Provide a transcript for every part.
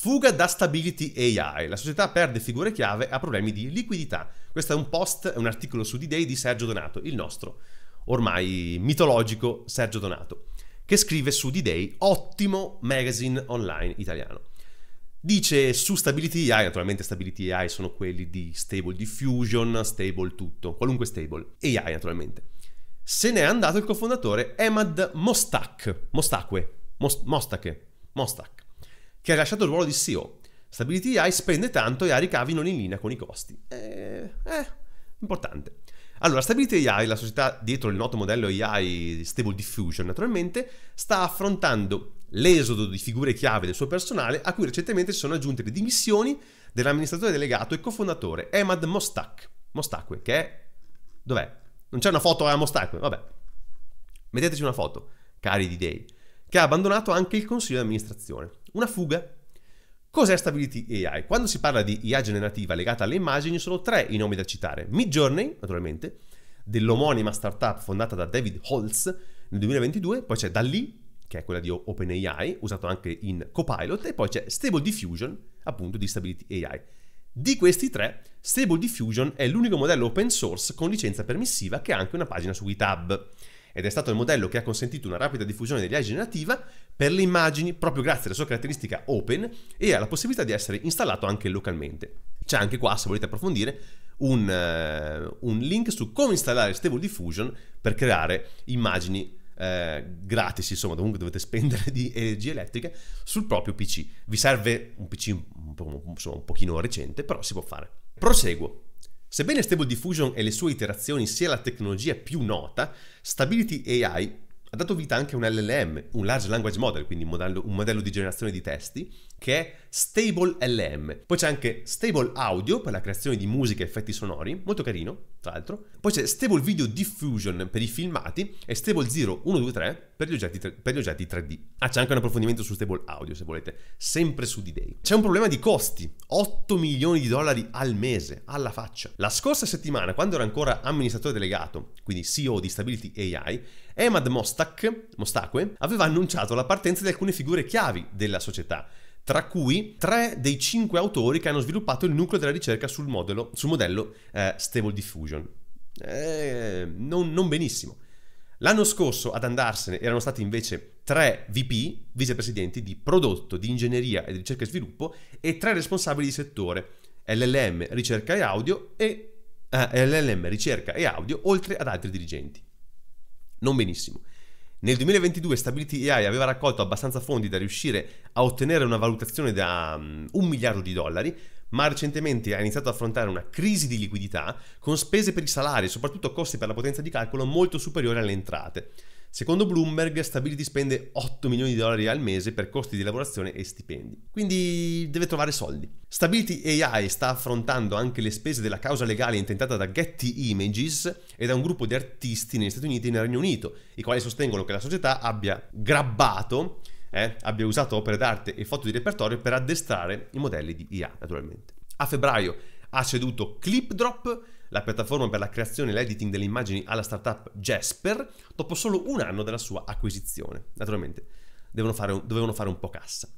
Fuga da Stability AI. La società perde figure chiave a problemi di liquidità. Questo è un post, un articolo su D-Day di Sergio Donato, il nostro ormai mitologico Sergio Donato, che scrive su D-Day, ottimo magazine online italiano. Dice su Stability AI, naturalmente Stability AI sono quelli di Stable Diffusion, Stable tutto, qualunque stable, AI naturalmente. Se n'è andato il cofondatore Emad Mostak, Mostakwe, Mostake, Mostache, Mostak che ha lasciato il ruolo di CEO. Stability AI spende tanto e ha ricavi non in linea con i costi. Eh, eh importante. Allora, Stability AI, la società dietro il noto modello AI di Stable Diffusion, naturalmente, sta affrontando l'esodo di figure chiave del suo personale, a cui recentemente si sono aggiunte le dimissioni dell'amministratore delegato e cofondatore Emad Mostak. Mostakwe, che è... Dov'è? Non c'è una foto a Mostakwe, vabbè. Metteteci una foto, cari d Day, che ha abbandonato anche il consiglio di amministrazione. Una fuga. Cos'è Stability AI? Quando si parla di IA generativa legata alle immagini sono tre i nomi da citare. Midjourney, naturalmente, dell'omonima startup fondata da David Holtz nel 2022, poi c'è Dalli, che è quella di OpenAI, usato anche in Copilot, e poi c'è Stable Diffusion, appunto di Stability AI. Di questi tre, Stable Diffusion è l'unico modello open source con licenza permissiva che ha anche una pagina su GitHub ed è stato il modello che ha consentito una rapida diffusione degli dell'IA nativa per le immagini proprio grazie alla sua caratteristica open e alla possibilità di essere installato anche localmente. C'è anche qua, se volete approfondire, un, uh, un link su come installare Stable Diffusion per creare immagini eh, gratis, insomma, comunque dovete spendere di energia elettrica sul proprio PC. Vi serve un PC un, po', insomma, un pochino recente, però si può fare. Proseguo. Sebbene Stable Diffusion e le sue iterazioni sia la tecnologia più nota, Stability AI ha dato vita anche a un LLM, un Large Language Model, quindi un modello, un modello, di generazione di testi, che è Stable LM. Poi c'è anche Stable Audio per la creazione di musica e effetti sonori, molto carino, tra l'altro. Poi c'è Stable Video Diffusion per i filmati e Stable Zero 123 per gli, oggetti, per gli oggetti 3D. Ah, c'è anche un approfondimento su Stable Audio, se volete, sempre su D-Day. C'è un problema di costi, 8 milioni di dollari al mese, alla faccia. La scorsa settimana, quando era ancora amministratore delegato, quindi CEO di Stability AI, Emad Mostak, Mostakwe aveva annunciato la partenza di alcune figure chiavi della società, tra cui tre dei cinque autori che hanno sviluppato il nucleo della ricerca sul modello, sul modello eh, Stable Diffusion. Eh, non, non benissimo. L'anno scorso ad andarsene erano stati invece tre VP, vicepresidenti di prodotto, di ingegneria e di ricerca e sviluppo, e tre responsabili di settore, LLM, ricerca e audio, e, eh, LLM, ricerca e audio, oltre ad altri dirigenti. Non benissimo. Nel 2022 Stability AI aveva raccolto abbastanza fondi da riuscire a ottenere una valutazione da um, un miliardo di dollari, ma recentemente ha iniziato ad affrontare una crisi di liquidità con spese per i salari e soprattutto costi per la potenza di calcolo molto superiori alle entrate. Secondo Bloomberg, Stability spende 8 milioni di dollari al mese per costi di lavorazione e stipendi, quindi deve trovare soldi. Stability AI sta affrontando anche le spese della causa legale intentata da Getty Images e da un gruppo di artisti negli Stati Uniti e nel Regno Unito, i quali sostengono che la società abbia grabbato eh, abbia usato opere d'arte e foto di repertorio per addestrare i modelli di IA, naturalmente. A febbraio ha ceduto ClipDrop, la piattaforma per la creazione e l'editing delle immagini alla startup Jasper, dopo solo un anno dalla sua acquisizione. Naturalmente, fare un, dovevano fare un po' cassa.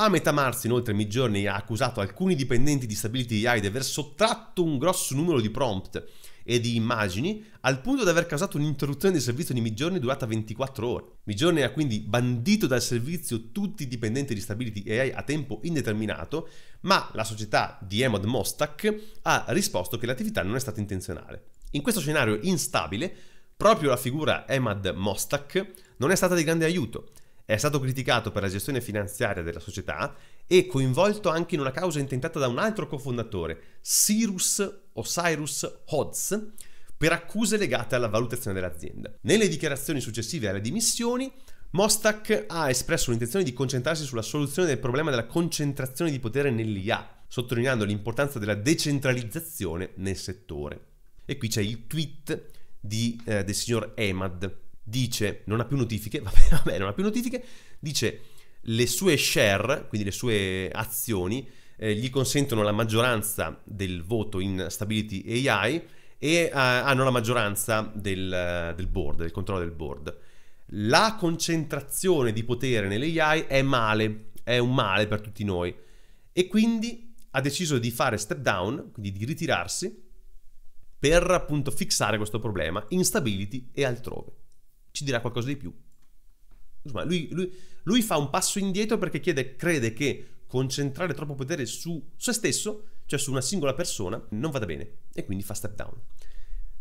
A metà marzo, inoltre, Midjourney ha accusato alcuni dipendenti di Stability AI di aver sottratto un grosso numero di prompt e di immagini al punto di aver causato un'interruzione del servizio di Midjourney durata 24 ore. Midjourney ha quindi bandito dal servizio tutti i dipendenti di Stability AI a tempo indeterminato, ma la società di Emod Mostak ha risposto che l'attività non è stata intenzionale. In questo scenario instabile, proprio la figura Emad Mostak non è stata di grande aiuto è stato criticato per la gestione finanziaria della società e coinvolto anche in una causa intentata da un altro cofondatore, Cyrus Osiris Hodds, per accuse legate alla valutazione dell'azienda. Nelle dichiarazioni successive alle dimissioni, Mostak ha espresso l'intenzione di concentrarsi sulla soluzione del problema della concentrazione di potere nell'IA, sottolineando l'importanza della decentralizzazione nel settore. E qui c'è il tweet di, eh, del signor Emad, dice, non ha più notifiche, vabbè, vabbè, non ha più notifiche, dice le sue share, quindi le sue azioni, eh, gli consentono la maggioranza del voto in Stability AI e eh, hanno la maggioranza del, eh, del board, del controllo del board. La concentrazione di potere nell'AI è male, è un male per tutti noi e quindi ha deciso di fare step down, quindi di ritirarsi per appunto fissare questo problema in Stability e altrove ci dirà qualcosa di più. Insomma, lui, lui, lui fa un passo indietro perché chiede, crede che concentrare troppo potere su se stesso, cioè su una singola persona, non vada bene e quindi fa step down.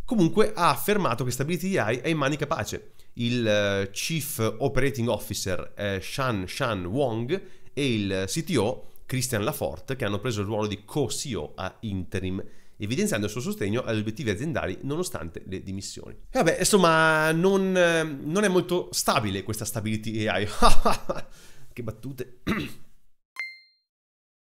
Comunque ha affermato che Stability AI è in mani capace. Il eh, Chief Operating Officer eh, Shan Shan Wong e il CTO Christian Laforte che hanno preso il ruolo di co-CEO a interim evidenziando il suo sostegno agli obiettivi aziendali nonostante le dimissioni. E vabbè, insomma, non, eh, non è molto stabile questa stability AI. che battute.